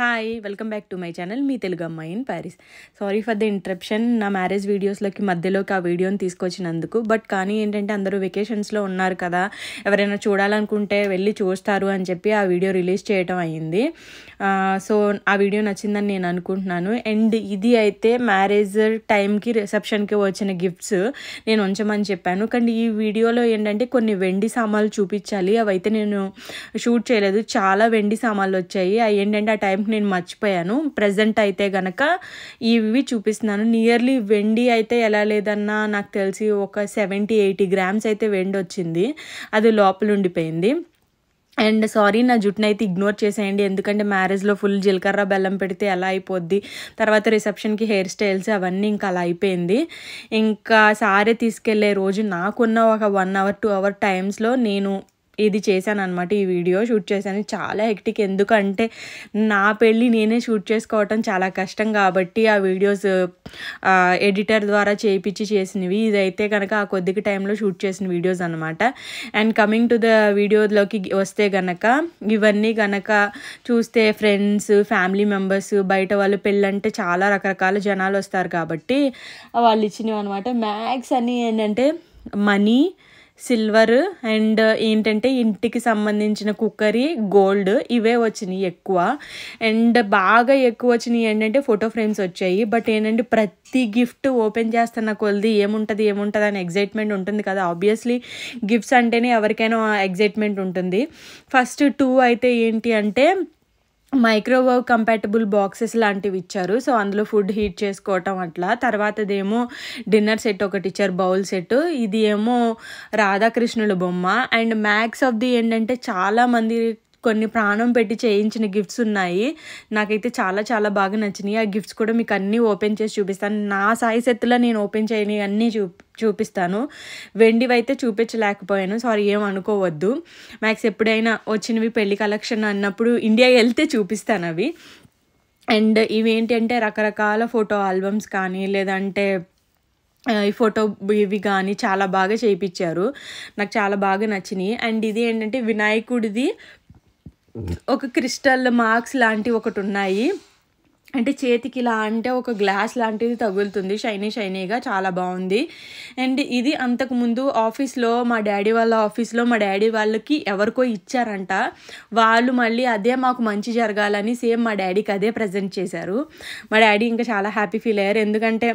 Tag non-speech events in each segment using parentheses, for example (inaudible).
hi welcome back to my channel మీ తెలుగు అమ్మాయి in Paris sorry for the interruption నా marriage వీడియోస్లోకి మధ్యలోకి ఆ వీడియోని తీసుకొచ్చినందుకు బట్ కానీ ఏంటంటే అందరూ వెకేషన్స్లో ఉన్నారు కదా ఎవరైనా చూడాలనుకుంటే వెళ్ళి చూస్తారు అని చెప్పి ఆ వీడియో రిలీజ్ చేయటం అయ్యింది సో ఆ వీడియో నచ్చిందని నేను అనుకుంటున్నాను అండ్ ఇది అయితే మ్యారేజ్ టైంకి రిసెప్షన్కి వచ్చిన గిఫ్ట్స్ నేను ఉంచమని చెప్పాను కానీ ఈ వీడియోలో ఏంటంటే కొన్ని వెండి సామాన్లు చూపించాలి అవైతే నేను షూట్ చేయలేదు చాలా వెండి సామాన్లు వచ్చాయి అవి ఏంటంటే ఆ టైం అమౌంట్ నేను మర్చిపోయాను ప్రజెంట్ అయితే గనక ఇవి చూపిస్తున్నాను నియర్లీ వెండి అయితే ఎలా లేదన్నా నాకు తెలిసి ఒక సెవెంటీ ఎయిటీ గ్రామ్స్ అయితే వెండి వచ్చింది అది లోపల ఉండిపోయింది అండ్ సారీ నా జుట్టును అయితే ఇగ్నోర్ చేసేయండి ఎందుకంటే మ్యారేజ్లో ఫుల్ జీలకర్ర బెల్లం పెడితే ఎలా అయిపోద్ది తర్వాత రిసెప్షన్కి హెయిర్ స్టైల్స్ అవన్నీ ఇంకా అలా అయిపోయింది ఇంకా సారీ తీసుకెళ్లే రోజు నాకున్న ఒక వన్ అవర్ టూ అవర్ టైమ్స్లో నేను ఇది చేశాను అనమాట ఈ వీడియో షూట్ చేశాను చాలా హెక్టిక్ ఎందుకంటే నా పెళ్ళి నేనే షూట్ చేసుకోవటం చాలా కష్టం కాబట్టి ఆ వీడియోస్ ఎడిటర్ ద్వారా చేయించి చేసినవి ఇదైతే కనుక ఆ కొద్దిగా టైంలో షూట్ చేసిన వీడియోస్ అనమాట అండ్ కమింగ్ టు ద వీడియోలోకి వస్తే గనక ఇవన్నీ గనక చూస్తే ఫ్రెండ్స్ ఫ్యామిలీ మెంబర్స్ బయట వాళ్ళు పెళ్ళంటే చాలా రకరకాల జనాలు వస్తారు కాబట్టి వాళ్ళు ఇచ్చినవి అనమాట మ్యాక్స్ అని ఏంటంటే మనీ సిల్వర్ అండ్ ఏంటంటే ఇంటికి సంబంధించిన కుక్కరీ గోల్డ్ ఇవే వచ్చినాయి ఎక్కువ అండ్ బాగా ఎక్కువ వచ్చినాయి ఏంటంటే ఫోటో ఫ్రేమ్స్ వచ్చాయి బట్ ఏంటంటే ప్రతి గిఫ్ట్ ఓపెన్ చేస్తున్న కొలది ఏముంటుంది ఏముంటుంది అని ఎగ్జైట్మెంట్ ఉంటుంది కదా ఆబ్వియస్లీ గిఫ్ట్స్ అంటేనే ఎవరికైనా ఎగ్జైట్మెంట్ ఉంటుంది ఫస్ట్ టూ అయితే ఏంటి అంటే మైక్రోవేవ్ కంపాటబుల్ బాక్సెస్ లాంటివి ఇచ్చారు సో అందులో ఫుడ్ హీట్ చేసుకోవటం అట్లా తర్వాతదేమో డిన్నర్ సెట్ ఒకటి ఇచ్చారు బౌల్ సెట్ ఇది ఏమో రాధాకృష్ణుల బొమ్మ అండ్ మ్యాక్స్ ఆఫ్ ది ఏంటంటే చాలామంది కొన్ని ప్రాణం పెట్టి చేయించిన గిఫ్ట్స్ ఉన్నాయి నాకైతే చాలా చాలా బాగా నచ్చినాయి ఆ గిఫ్ట్స్ కూడా మీకు అన్నీ ఓపెన్ చేసి చూపిస్తాను నా సాయి సెత్తులో నేను ఓపెన్ చేయని అన్నీ చూ చూపిస్తాను వెండివి అయితే చూపించలేకపోయాను సారీ ఏం అనుకోవద్దు మ్యాక్స్ ఎప్పుడైనా వచ్చినవి పెళ్లి కలెక్షన్ అన్నప్పుడు ఇండియా వెళ్తే చూపిస్తాను అవి అండ్ ఇవి ఏంటంటే రకరకాల ఫోటో ఆల్బమ్స్ కానీ లేదంటే ఈ ఫోటో ఇవి కానీ చాలా బాగా చేయించారు నాకు చాలా బాగా నచ్చినాయి అండ్ ఇది ఏంటంటే వినాయకుడిది ఒక క్రిస్టల్ మార్క్స్ లాంటివి ఒకటి ఉన్నాయి అంటే చేతికి ఇలా అంటే ఒక గ్లాస్ లాంటిది తగులుతుంది షైనీ షైనీగా చాలా బాగుంది అండ్ ఇది అంతకుముందు ఆఫీస్లో మా డాడీ వాళ్ళ ఆఫీస్లో మా డాడీ వాళ్ళకి ఎవరికో ఇచ్చారంట వాళ్ళు మళ్ళీ అదే మాకు మంచి జరగాలని సేమ్ మా డాడీకి అదే ప్రజెంట్ చేశారు మా డాడీ ఇంకా చాలా హ్యాపీ ఫీల్ అయ్యారు ఎందుకంటే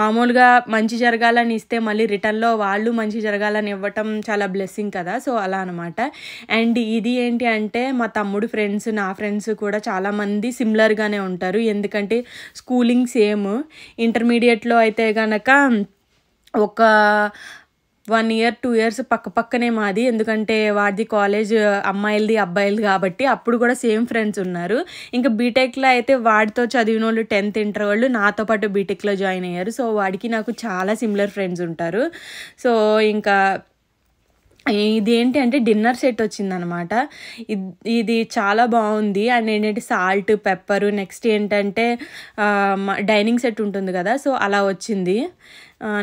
మామూలుగా మంచి జరగాలని ఇస్తే మళ్ళీ రిటర్న్లో వాళ్ళు మంచి జరగాలని ఇవ్వటం చాలా బ్లెస్సింగ్ కదా సో అలా అనమాట అండ్ ఇది ఏంటి అంటే మా తమ్ముడు ఫ్రెండ్స్ నా ఫ్రెండ్స్ కూడా చాలామంది సిమిలర్గానే ఉంటారు ఎందుకంటే స్కూలింగ్ సేమ్ ఇంటర్మీడియట్లో అయితే కనుక ఒక వన్ ఇయర్ టూ ఇయర్స్ పక్క పక్కనే మాది ఎందుకంటే వాడిది కాలేజ్ అమ్మాయిలది అబ్బాయిలది కాబట్టి అప్పుడు కూడా సేమ్ ఫ్రెండ్స్ ఉన్నారు ఇంకా బీటెక్లో అయితే వాడితో చదివిన వాళ్ళు టెన్త్ ఇంటర్ వాళ్ళు నాతో పాటు బీటెక్లో జాయిన్ అయ్యారు సో వాడికి నాకు చాలా సిమిలర్ ఫ్రెండ్స్ ఉంటారు సో ఇంకా ఇది ఏంటి అంటే డిన్నర్ సెట్ వచ్చిందనమాట ఇది చాలా బాగుంది అండ్ ఏంటంటే సాల్ట్ పెప్పరు నెక్స్ట్ ఏంటంటే డైనింగ్ సెట్ ఉంటుంది కదా సో అలా వచ్చింది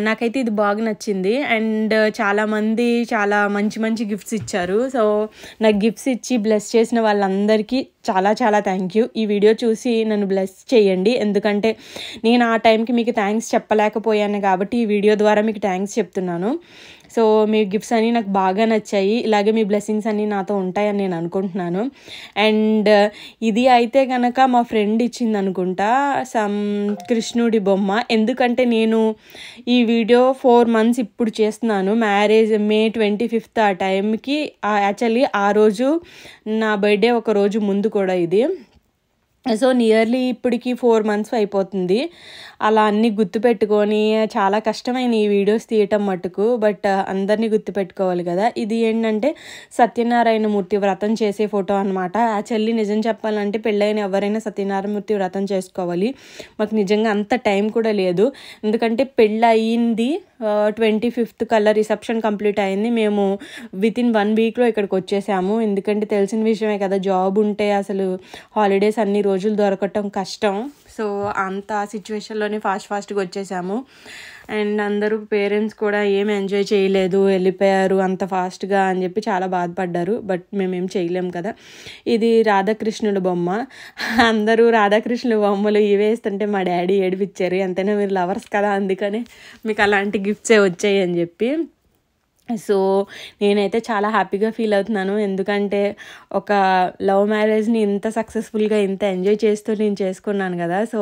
నాకైతే ఇది బాగా నచ్చింది అండ్ చాలామంది చాలా మంచి మంచి గిఫ్ట్స్ ఇచ్చారు సో నాకు గిఫ్ట్స్ ఇచ్చి బ్లెస్ చేసిన వాళ్ళందరికీ చాలా చాలా థ్యాంక్ యూ ఈ వీడియో చూసి నన్ను బ్లెస్ చేయండి ఎందుకంటే నేను ఆ టైంకి మీకు థ్యాంక్స్ చెప్పలేకపోయాను కాబట్టి ఈ వీడియో ద్వారా మీకు థ్యాంక్స్ చెప్తున్నాను సో మీ గిఫ్ట్స్ అన్నీ నాకు బాగా నచ్చాయి ఇలాగే మీ బ్లెస్సింగ్స్ అన్నీ నాతో ఉంటాయని నేను అనుకుంటున్నాను అండ్ ఇది అయితే కనుక మా ఫ్రెండ్ ఇచ్చింది అనుకుంటా సమ్ కృష్ణుడి బొమ్మ ఎందుకంటే నేను ఈ వీడియో ఫోర్ మంత్స్ ఇప్పుడు చేస్తున్నాను మ్యారేజ్ మే ట్వంటీ ఫిఫ్త్ ఆ టైంకి యాక్చువల్లీ ఆ రోజు నా బర్త్డే ఒక రోజు ముందు కూడా ఇది సో నియర్లీ ఇప్పటికి ఫోర్ మంత్స్ అయిపోతుంది అలా అన్నీ గుర్తుపెట్టుకొని చాలా కష్టమైన ఈ వీడియోస్ తీయటం మటుకు బట్ uh, అందరినీ గుర్తుపెట్టుకోవాలి కదా ఇది ఏంటంటే సత్యనారాయణ మూర్తి వ్రతం చేసే ఫోటో అనమాట చెల్లి నిజం చెప్పాలంటే పెళ్ళైన ఎవరైనా సత్యనారాయణ మూర్తి వ్రతం చేసుకోవాలి మాకు నిజంగా అంత టైం కూడా లేదు ఎందుకంటే పెళ్ళయింది ట్వంటీ ఫిఫ్త్ కల్లా రిసెప్షన్ కంప్లీట్ అయింది మేము విత్ ఇన్ వన్ వీక్లో ఇక్కడికి వచ్చేసాము ఎందుకంటే తెలిసిన విషయమే కదా జాబ్ ఉంటే అసలు హాలిడేస్ అన్ని రోజులు దొరకటం కష్టం సో అంత సిచ్యువేషన్లోనే ఫాస్ట్ ఫాస్ట్గా వచ్చేసాము అండ్ అందరూ పేరెంట్స్ కూడా ఏం ఎంజాయ్ చేయలేదు వెళ్ళిపోయారు అంత ఫాస్ట్గా అని చెప్పి చాలా బాధపడ్డారు బట్ మేమేం చేయలేము కదా ఇది రాధాకృష్ణుల బొమ్మ అందరూ రాధాకృష్ణుల బొమ్మలు ఇవేస్తుంటే మా డాడీ ఏడిపించారు ఎంతైనా మీరు లవర్స్ కదా అందుకని మీకు అలాంటి గిఫ్ట్సే వచ్చాయి అని చెప్పి సో నేనైతే చాలా హ్యాపీగా ఫీల్ అవుతున్నాను ఎందుకంటే ఒక లవ్ మ్యారేజ్ని ఇంత సక్సెస్ఫుల్గా ఇంత ఎంజాయ్ చేస్తూ నేను చేసుకున్నాను కదా సో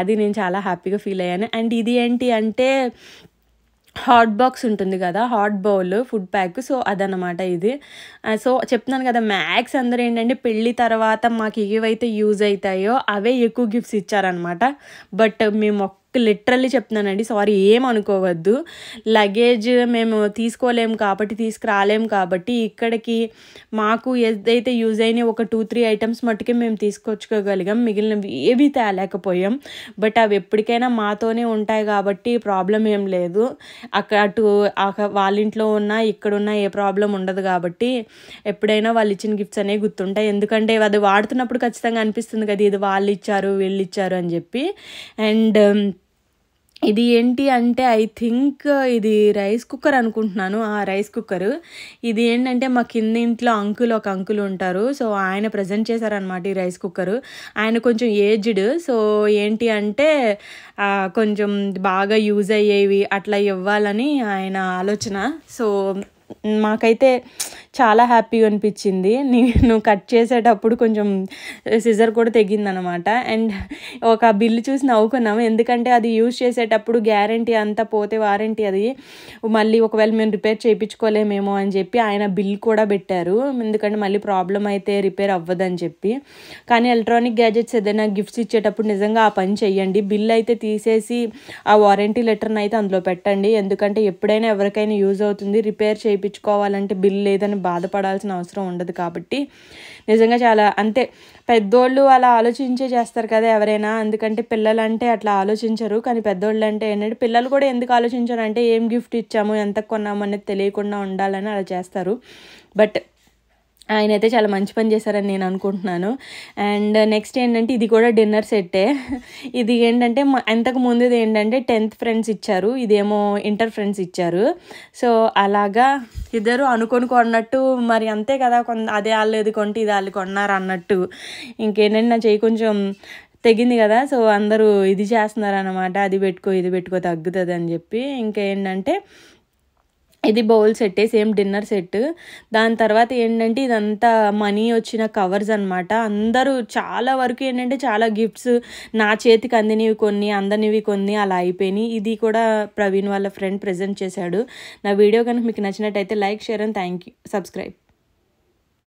అది నేను చాలా హ్యాపీగా ఫీల్ అయ్యాను అండ్ ఇది ఏంటి అంటే హాట్ బాక్స్ ఉంటుంది కదా hot bowl food pack so అదనమాట ఇది సో చెప్తున్నాను కదా మ్యాక్స్ అందరూ ఏంటంటే పెళ్ళి తర్వాత మాకు ఏవైతే యూజ్ అవుతాయో అవే ఎక్కువ గిఫ్ట్స్ ఇచ్చారనమాట బట్ మేము లిటరల్లీ చెప్తున్నానండి సారీ ఏం అనుకోవద్దు లగేజ్ మేము తీసుకోలేము కాబట్టి తీసుకురాలేము కాబట్టి ఇక్కడికి మాకు ఏదైతే యూజ్ అయిన ఒక టూ త్రీ ఐటమ్స్ మట్టుకే మేము తీసుకొచ్చుకోగలిగాం మిగిలినవి ఏవి తేలేకపోయాం బట్ అవి ఎప్పటికైనా మాతోనే ఉంటాయి కాబట్టి ప్రాబ్లం ఏం లేదు అక్కడ అటు వాళ్ళ ఇంట్లో ఉన్న ఇక్కడున్న ఏ ప్రాబ్లం ఉండదు కాబట్టి ఎప్పుడైనా వాళ్ళు ఇచ్చిన గిఫ్ట్స్ అనేవి గుర్తుంటాయి ఎందుకంటే అది వాడుతున్నప్పుడు ఖచ్చితంగా అనిపిస్తుంది కదా ఇది వాళ్ళు ఇచ్చారు వీళ్ళు ఇచ్చారు అని చెప్పి అండ్ ఇది ఏంటి అంటే ఐ థింక్ ఇది రైస్ కుక్కర్ అనుకుంటున్నాను ఆ రైస్ కుక్కర్ ఇది ఏంటంటే మా కింద ఇంట్లో అంకుల్ ఒక అంకుల్ ఉంటారు సో ఆయన ప్రజెంట్ చేశారనమాట ఈ రైస్ కుక్కర్ ఆయన కొంచెం ఏజ్డ్ సో ఏంటి అంటే కొంచెం బాగా యూజ్ అయ్యేవి అట్లా ఇవ్వాలని ఆయన ఆలోచన సో మాకైతే చాలా హ్యాపీగా అనిపించింది (laughs) నేను కట్ చేసేటప్పుడు కొంచెం సిజర్ కూడా తెగిందనమాట అండ్ ఒక బిల్లు చూసి నవ్వుకున్నాము ఎందుకంటే అది యూజ్ చేసేటప్పుడు గ్యారంటీ అంతా పోతే వారంటీ అది మళ్ళీ ఒకవేళ మేము రిపేర్ చేయించుకోలేమేమో అని చెప్పి ఆయన బిల్ కూడా పెట్టారు ఎందుకంటే మళ్ళీ ప్రాబ్లం అయితే రిపేర్ అవ్వదని చెప్పి కానీ ఎలక్ట్రానిక్ గ్యాజెట్స్ ఏదైనా గిఫ్ట్స్ ఇచ్చేటప్పుడు నిజంగా ఆ పని చేయండి బిల్ అయితే తీసేసి ఆ వారంటీ లెటర్ని అయితే అందులో పెట్టండి ఎందుకంటే ఎప్పుడైనా ఎవరికైనా యూజ్ అవుతుంది రిపేర్ చేయించుకోవాలంటే బిల్ లేదని బాధపడాల్సిన అవసరం ఉండదు కాబట్టి నిజంగా చాలా అంతే పెద్దోళ్ళు అలా ఆలోచించే చేస్తారు కదా ఎవరైనా ఎందుకంటే పిల్లలంటే అట్లా ఆలోచించరు కానీ పెద్దోళ్ళు అంటే ఏంటంటే పిల్లలు కూడా ఎందుకు ఆలోచించారు అంటే ఏం గిఫ్ట్ ఇచ్చాము ఎంత కొన్నాము అనేది తెలియకుండా ఉండాలని అలా చేస్తారు బట్ ఆయన అయితే చాలా మంచి పని చేశారని నేను అనుకుంటున్నాను అండ్ నెక్స్ట్ ఏంటంటే ఇది కూడా డిన్నర్ సెట్టే ఇది ఏంటంటే ఎంతకు ముందు ఏంటంటే టెన్త్ ఫ్రెండ్స్ ఇచ్చారు ఇదేమో ఇంటర్ ఫ్రెండ్స్ ఇచ్చారు సో అలాగా ఇద్దరు అనుకొని కొన్నట్టు మరి అంతే కదా కొంత అదే వాళ్ళు ఇది కొంటే ఇది వాళ్ళు కొన్నారు అన్నట్టు ఇంకేంటంటే నా చేయి కొంచెం తెగింది కదా సో అందరూ ఇది చేస్తున్నారు అనమాట అది పెట్టుకో ఇది పెట్టుకో తగ్గుతుంది అని చెప్పి ఇంకేంటంటే ఇది bowl set same dinner set దాని తర్వాత ఏంటంటే ఇదంతా మనీ వచ్చిన కవర్స్ అనమాట అందరూ చాలా వరకు ఏంటంటే చాలా గిఫ్ట్స్ నా చేతికి అందినవి కొన్ని అందనివి కొన్ని అలా అయిపోయినాయి ఇది కూడా ప్రవీణ్ వాళ్ళ ఫ్రెండ్ ప్రజెంట్ చేశాడు నా వీడియో కనుక మీకు నచ్చినట్టయితే like share and thank you subscribe